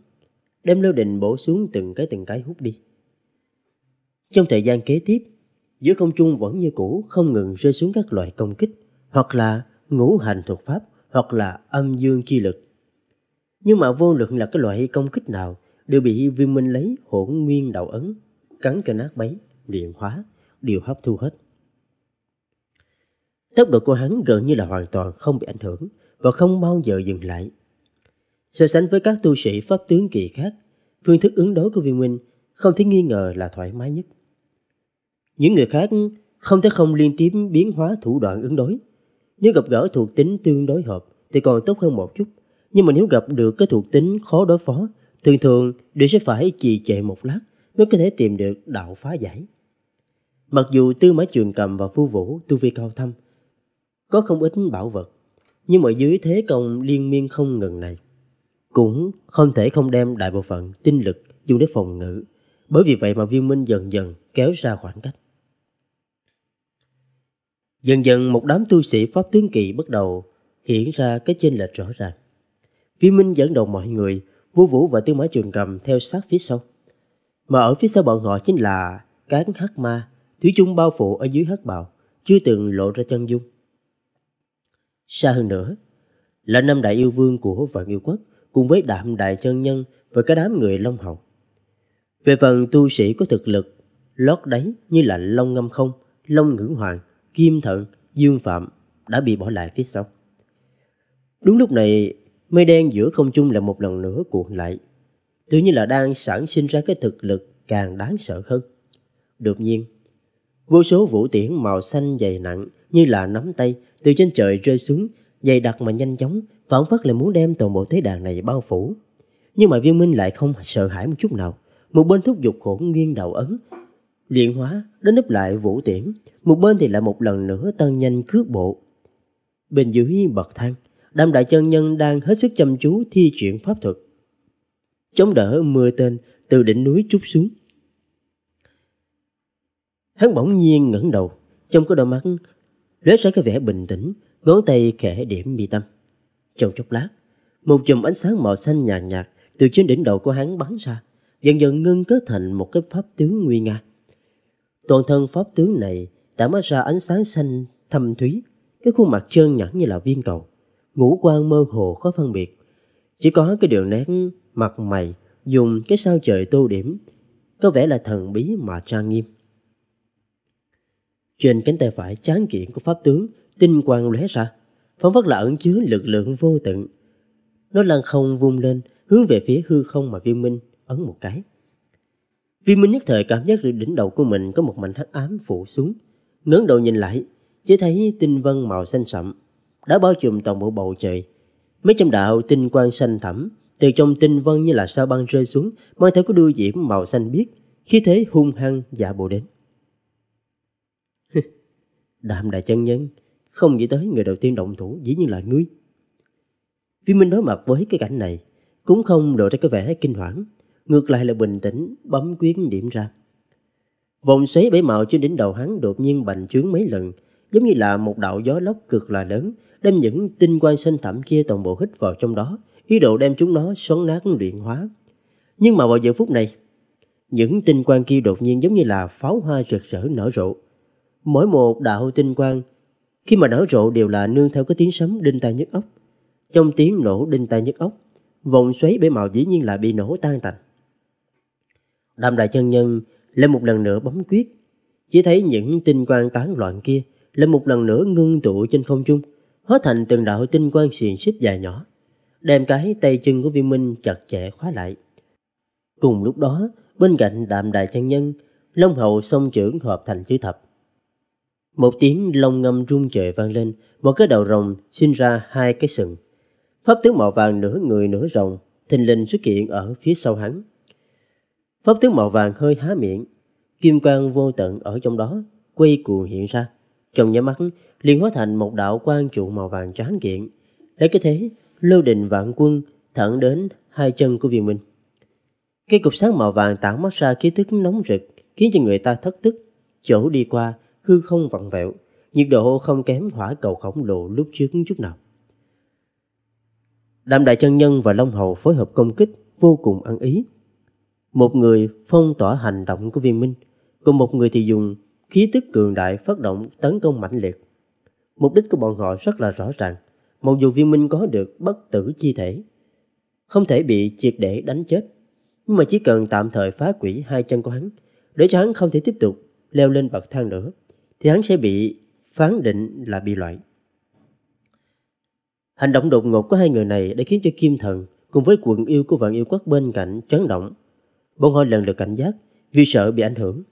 đem lôi đình bổ xuống từng cái từng cái hút đi. Trong thời gian kế tiếp, giữa không trung vẫn như cũ không ngừng rơi xuống các loại công kích, hoặc là ngũ hành thuật pháp, hoặc là âm dương chi lực. Nhưng mà vô luận là cái loại công kích nào đều bị vi minh lấy hỗn nguyên đạo ấn, cắn cơ nát bấy, luyện hóa, đều hấp thu hết. Tốc độ của hắn gần như là hoàn toàn không bị ảnh hưởng và không bao giờ dừng lại. So sánh với các tu sĩ pháp tướng kỳ khác, phương thức ứng đối của viên minh không thể nghi ngờ là thoải mái nhất. Những người khác không thể không liên tiếp biến hóa thủ đoạn ứng đối. Nếu gặp gỡ thuộc tính tương đối hợp thì còn tốt hơn một chút. Nhưng mà nếu gặp được cái thuộc tính khó đối phó, thường thường đều sẽ phải trì trệ một lát mới có thể tìm được đạo phá giải. Mặc dù Tư Mã Trường Cầm và Phu Vũ tu vi cao thâm, có không ít bảo vật, nhưng mà dưới thế công liên miên không ngừng này, cũng không thể không đem đại bộ phận tinh lực dùng để phòng ngự. Bởi vì vậy mà viên minh dần dần kéo ra khoảng cách. Dần dần một đám tu sĩ Pháp Tướng Kỳ bắt đầu hiện ra cái chênh lệch rõ ràng. Viên minh dẫn đầu mọi người, vũ vũ và tiêu mã trường cầm theo sát phía sau. Mà ở phía sau bọn họ chính là cán hắc ma, thủy chung bao phủ ở dưới hắc bào, chưa từng lộ ra chân dung. Xa hơn nữa, là năm đại yêu vương của Vạn Yêu Quốc cùng với đạm đại chân nhân và cả đám người Long hậu Về phần tu sĩ có thực lực, lót đáy như là Long Ngâm Không, Long Ngưỡng Hoàng, Kim Thận, Dương Phạm đã bị bỏ lại phía sau. Đúng lúc này, mây đen giữa không trung là một lần nữa cuộn lại. Tự nhiên là đang sản sinh ra cái thực lực càng đáng sợ hơn. Đột nhiên, vô số vũ tiễn màu xanh dày nặng như là nắm tay từ trên trời rơi xuống dày đặc mà nhanh chóng, phản phất lại muốn đem toàn bộ thế đàn này bao phủ. Nhưng mà viên minh lại không sợ hãi một chút nào. Một bên thúc giục khổ nghiêng đầu ấn, luyện hóa đến nấp lại vũ tiễn. Một bên thì lại một lần nữa tăng nhanh cước bộ. Bên dưới bậc thang, đám đại chân nhân đang hết sức chăm chú thi chuyển pháp thuật. Chống đỡ mưa tên từ đỉnh núi trút xuống. Hắn bỗng nhiên ngẩng đầu, trong cái đôi mắt lóe ra cái vẻ bình tĩnh, ngón tay khẽ điểm mi tâm. Trong chốc lát, một chùm ánh sáng màu xanh nhạt nhạt từ trên đỉnh đầu của hắn bắn ra, dần dần ngưng kết thành một cái pháp tướng nguy nga. Toàn thân pháp tướng này đã mắt ra ánh sáng xanh thâm thúy, cái khuôn mặt trơn nhẵn như là viên cầu, ngũ quan mơ hồ khó phân biệt. Chỉ có cái đường nét mặt mày dùng cái sao trời tô điểm, có vẻ là thần bí mà trang nghiêm. Trên cánh tay phải tráng kiện của pháp tướng tinh quang lóe ra, phóng phất là ẩn chứa lực lượng vô tận. Nó lăn không vung lên, hướng về phía hư không mà Viên Minh ấn một cái. Viên Minh nhất thời cảm giác được đỉnh đầu của mình có một mảnh hắc ám phủ xuống, ngẩng đầu nhìn lại, chỉ thấy tinh vân màu xanh sậm đã bao trùm toàn bộ bầu trời. Mấy trăm đạo tinh quang xanh thẳm từ trong tinh vân như là sao băng rơi xuống, mang theo có đuôi diễm màu xanh biếc, khi thế hung hăng dạ bộ đến. Đạm đại chân nhân, không nghĩ tới người đầu tiên động thủ dĩ nhiên là ngươi. Vi Minh đối mặt với cái cảnh này, cũng không lộ ra cái vẻ kinh hoảng, ngược lại là bình tĩnh bấm quyến điểm ra. Vòng xoáy bảy màu trên đỉnh đầu hắn đột nhiên bành trướng mấy lần, giống như là một đạo gió lốc cực là lớn, đem những tinh quang xanh thẳm kia toàn bộ hít vào trong đó, ý đồ đem chúng nó xoắn nát luyện hóa. Nhưng mà vào giờ phút này, những tinh quang kia đột nhiên giống như là pháo hoa rực rỡ nở rộ. Mỗi một đạo tinh quang khi mà nở rộ đều là nương theo cái tiếng sấm đinh tai nhức óc. Trong tiếng nổ đinh tai nhức óc, vòng xoáy bể màu dĩ nhiên là bị nổ tan tành. Đàm đại chân nhân lên một lần nữa bấm quyết, chỉ thấy những tinh quang tán loạn kia lên một lần nữa ngưng tụ trên không trung, hóa thành từng đạo tinh quang xiềng xích dài nhỏ, đem cái tay chân của viên minh chặt chẽ khóa lại. Cùng lúc đó, bên cạnh đạm đại chân nhân, Long hậu song trưởng hợp thành chữ thập, một tiếng lông ngâm rung trời vang lên, một cái đầu rồng sinh ra hai cái sừng. Pháp tướng màu vàng nửa người nửa rồng, thình lình xuất hiện ở phía sau hắn. Pháp tướng màu vàng hơi há miệng, kim quang vô tận ở trong đó, quay cuồng hiện ra. Trong nháy mắt, liền hóa thành một đạo quang trụ màu vàng cho hắn kiện. Lấy cái thế, lưu định vạn quân thẳng đến hai chân của viên minh. cái cục sáng màu vàng tạo mắt ra khí tức nóng rực, khiến cho người ta thất tức. Chỗ đi qua, hư không vặn vẹo, nhiệt độ không kém hỏa cầu khổng lồ lúc trước chút nào. Đàm Đại Chân Nhân và Long Hầu phối hợp công kích vô cùng ăn ý. Một người phong tỏa hành động của viên minh, còn một người thì dùng khí tức cường đại phát động tấn công mạnh liệt. Mục đích của bọn họ rất là rõ ràng, mặc dù viên minh có được bất tử chi thể, không thể bị triệt để đánh chết, nhưng mà chỉ cần tạm thời phá quỷ hai chân của hắn, để cho hắn không thể tiếp tục leo lên bậc thang nữa thì hắn sẽ bị phán định là bị loại. Hành động đột ngột của hai người này đã khiến cho Kim Thần cùng với quận yêu của vạn yêu quắc bên cạnh chấn động. Bọn họ lần lượt cảnh giác vì sợ bị ảnh hưởng.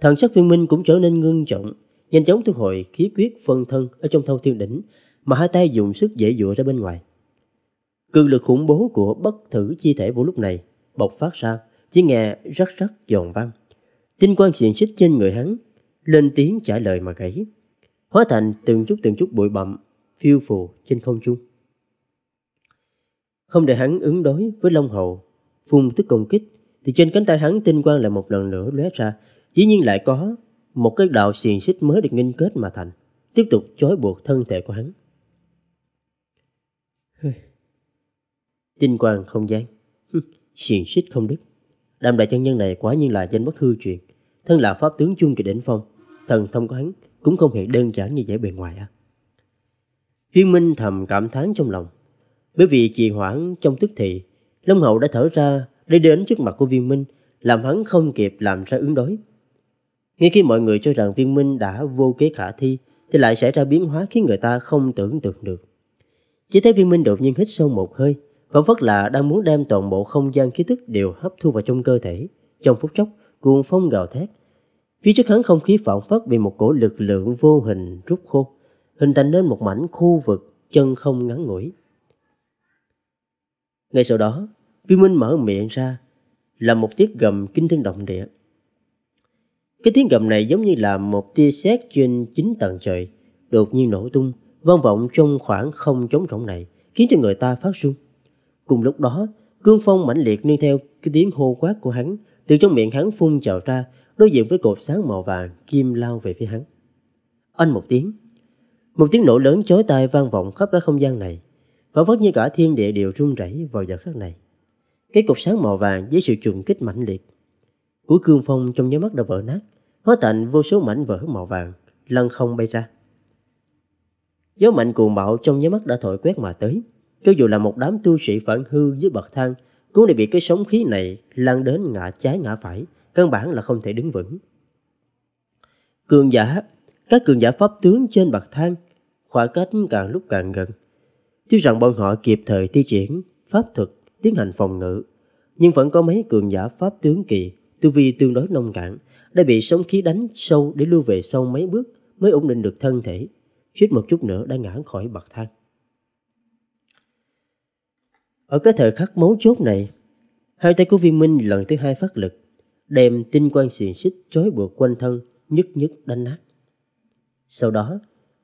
Thần sắc viên minh cũng trở nên ngưng trọng, nhanh chóng thu hồi khí quyết phân thân ở trong thâu thiên đỉnh mà hai tay dùng sức dễ dụa ra bên ngoài. Cường lực khủng bố của bất thử chi thể vũ lúc này bộc phát ra, chỉ nghe rắc rắc giòn vang. Tinh quang xiềng xích trên người hắn lên tiếng trả lời mà gãy, hóa thành từng chút từng chút bụi bặm phiêu phù trên không trung. Không để hắn ứng đối với Long hậu phun tức công kích, thì trên cánh tay hắn tinh quang lại một lần nữa lóe ra, dĩ nhiên lại có một cái đạo xiềng xích mới được nghiên kết mà thành, tiếp tục chói buộc thân thể của hắn. Tinh quang không gian, xiềng xích không đứt. Đàm đại chân nhân này quả nhiên là danh bất hư truyền, thân là pháp tướng chung kỳ đỉnh phong, thần thông của hắn cũng không hề đơn giản như vẻ bề ngoài à. Duyên Minh thầm cảm thán trong lòng. Bởi vì trì hoãn trong tức thị Long Hậu đã thở ra để đến trước mặt của Viên Minh, làm hắn không kịp làm ra ứng đối. Ngay khi mọi người cho rằng Viên Minh đã vô kế khả thi, thì lại xảy ra biến hóa khiến người ta không tưởng tượng được. Chỉ thấy Viên Minh đột nhiên hít sâu một hơi, phản phất là đang muốn đem toàn bộ không gian ký tức đều hấp thu vào trong cơ thể. Trong phút chốc, cuồng phong gào thét, Phía trước hắn không khí phảng phất bị một cổ lực lượng vô hình rút khô, hình thành nên một mảnh khu vực chân không ngắn ngủi. Ngay sau đó, Viên Minh mở miệng ra là một tiếng gầm kinh thiên động địa. Cái tiếng gầm này giống như là một tia sét trên chín tầng trời, đột nhiên nổ tung, vang vọng trong khoảng không trống rỗng này, khiến cho người ta phát run. Cùng lúc đó, cương phong mãnh liệt nương theo cái tiếng hô quát của hắn, từ trong miệng hắn phun trào ra, đối diện với cột sáng màu vàng kim lao về phía hắn. Anh một tiếng. Một tiếng nổ lớn chói tai vang vọng khắp cả không gian này, phản phất như cả thiên địa đều rung rẩy vào giờ khắc này. Cái cột sáng màu vàng với sự trùng kích mạnh liệt của cương phong trong nháy mắt đã vỡ nát, hóa thành vô số mảnh vỡ màu vàng lăn không bay ra. Gió mạnh cuồng bạo trong nháy mắt đã thổi quét mà tới, cho dù là một đám tu sĩ phản hư dưới bậc thang cũng đã bị cái sóng khí này lan đến ngã trái ngã phải, căn bản là không thể đứng vững. Cường giả, các cường giả pháp tướng trên bậc thang, khoảng cách càng lúc càng gần. Tuy rằng bọn họ kịp thời thi triển, pháp thuật, tiến hành phòng ngự, nhưng vẫn có mấy cường giả pháp tướng kỳ, tu vi tương đối nông cạn, đã bị sóng khí đánh sâu để lưu về sau mấy bước mới ổn định được thân thể, suýt một chút nữa đã ngã khỏi bậc thang. Ở cái thời khắc mấu chốt này, hai tay của viên minh lần thứ hai phát lực, đem tinh quang xiềng xích trói buộc quanh thân, nhức nhức đánh nát. Sau đó,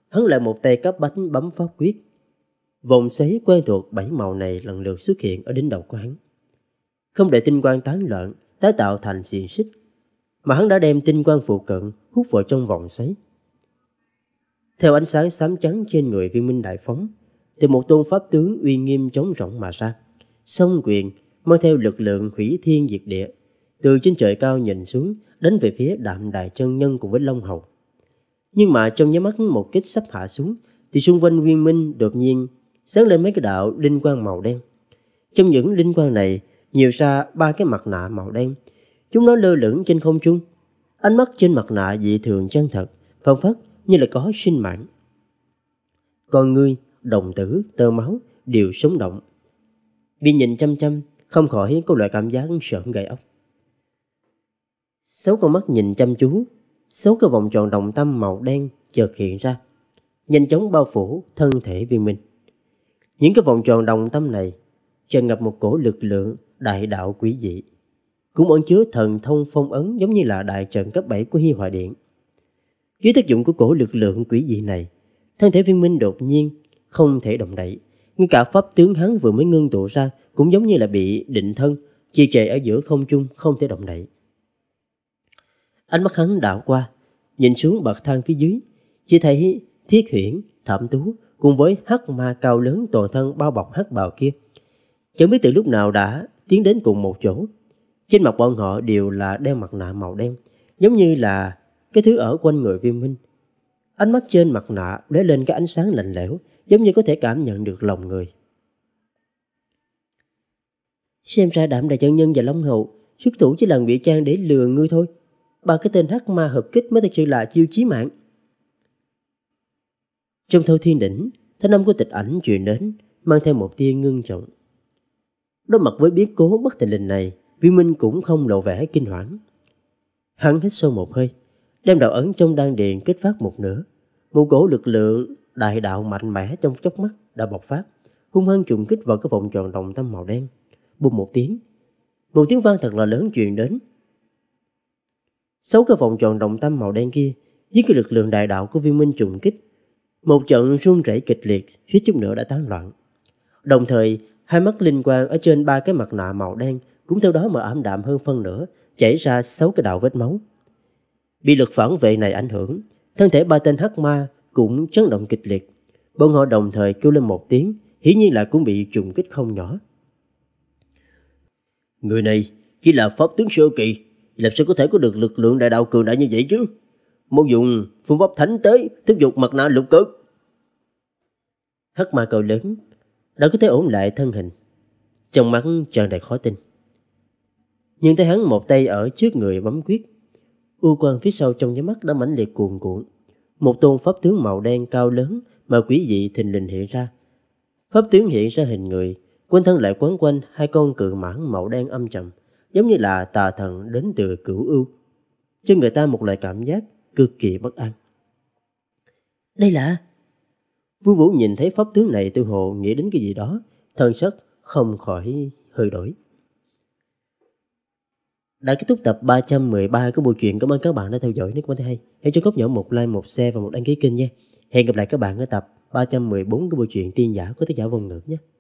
hắn lại một tay cắp bánh bấm pháp quyết. Vòng xoáy quen thuộc bảy màu này lần lượt xuất hiện ở đỉnh đầu của hắn. Không để tinh quang tán loạn, tái tạo thành xiềng xích, mà hắn đã đem tinh quang phụ cận hút vào trong vòng xoáy. Theo ánh sáng xám trắng trên người viên minh đại phóng, từ một tôn pháp tướng uy nghiêm chống rộng mà ra, song quyền mang theo lực lượng hủy thiên diệt địa từ trên trời cao nhìn xuống đến về phía đạm đài chân nhân cùng với long hầu nhưng mà trong nháy mắt một kích sắp hạ xuống thì xung quanh viên minh đột nhiên sáng lên mấy cái đạo linh quang màu đen trong những linh quang này nhiều ra ba cái mặt nạ màu đen chúng nó lơ lửng trên không trung ánh mắt trên mặt nạ dị thường chân thật phong phất như là có sinh mạng con ngươi đồng tử tơ máu đều sống động bị nhìn chăm chăm không khỏi có loại cảm giác sợn gai ốc Sáu con mắt nhìn chăm chú, sáu cái vòng tròn đồng tâm màu đen chợt hiện ra, nhanh chóng bao phủ thân thể viên minh. Những cái vòng tròn đồng tâm này tràn ngập một cổ lực lượng đại đạo quý dị, cũng ẩn chứa thần thông phong ấn giống như là đại trận cấp 7 của Hi Hòa Điện. Dưới tác dụng của cổ lực lượng quý dị này, thân thể viên minh đột nhiên không thể động đậy, ngay cả pháp tướng hắn vừa mới ngưng tụ ra cũng giống như là bị định thân, trì trệ ở giữa không trung không thể động đậy. Ánh mắt hắn đảo qua, nhìn xuống bậc thang phía dưới, chỉ thấy thiết huyển, thẩm tú cùng với hắc ma cao lớn toàn thân bao bọc hắc bào kia. Chẳng biết từ lúc nào đã tiến đến cùng một chỗ. Trên mặt bọn họ đều là đeo mặt nạ màu đen, giống như là cái thứ ở quanh người viêm minh. Ánh mắt trên mặt nạ lóe lên cái ánh sáng lạnh lẽo, giống như có thể cảm nhận được lòng người. Xem ra đảm đại chân nhân và Long Hậu xuất thủ chỉ là ngụy trang để lừa ngươi thôi. Ba cái tên hắc ma hợp kích mới thật sự là chiêu chí mạng. Trong thâu thiên đỉnh, thanh âm của tịch ảnh truyền đến, mang theo một tia ngưng trọng. Đối mặt với biến cố bất tình lình này, Vi Minh cũng không lộ vẻ kinh hoảng. Hắn hít sâu một hơi, đem đạo ấn trong đan điền kích phát một nửa. Một cổ lực lượng đại đạo mạnh mẽ trong chốc mắt đã bộc phát, hung hăng trùng kích vào cái vòng tròn đồng tâm màu đen. Bùng một tiếng, một tiếng vang thật là lớn truyền đến, Sáu cái vòng tròn động tâm màu đen kia với cái lực lượng đại đạo của viên minh trùng kích. Một trận rung rẩy kịch liệt suýt chút nữa đã tán loạn. Đồng thời, hai mắt linh quang ở trên ba cái mặt nạ màu đen cũng theo đó mà ảm đạm hơn phân nữa chảy ra sáu cái đạo vết máu. Bị lực phản vệ này ảnh hưởng, thân thể ba tên hắc ma cũng chấn động kịch liệt. Bọn họ đồng thời kêu lên một tiếng, hiển nhiên là cũng bị trùng kích không nhỏ. Người này chỉ là pháp tướng sơ kỳ, làm sao có thể có được lực lượng đại đạo cường đại như vậy chứ? Môn dùng phương pháp thánh tế, tiếp dục mặt nạ lục cực. Hắc ma cầu lớn, đã có thể ổn lại thân hình. Trong mắt tràn đầy khó tin. Nhưng thấy hắn một tay ở trước người bấm quyết. U quan phía sau trong nháy mắt đã mãnh liệt cuồn cuộn. Một tôn pháp tướng màu đen cao lớn mà quý vị thình lình hiện ra. Pháp tướng hiện ra hình người, quanh thân lại quấn quanh hai con cự mãng màu đen âm trầm giống như là tà thần đến từ cửu ưu, cho người ta một loại cảm giác cực kỳ bất an. Đây là... vua Vũ nhìn thấy pháp tướng này tự hồ nghĩ đến cái gì đó, thân sắc không khỏi hơi đổi. Đã kết thúc tập 313 của bộ truyện. Cảm ơn các bạn đã theo dõi. Nếu các bạn thấy hay, hãy cho Cốc Nhỏ một like, một share và một đăng ký kênh nha. Hẹn gặp lại các bạn ở tập 314 của bộ truyện Tiên Giả của tác giả Vòng Ngữ nhé.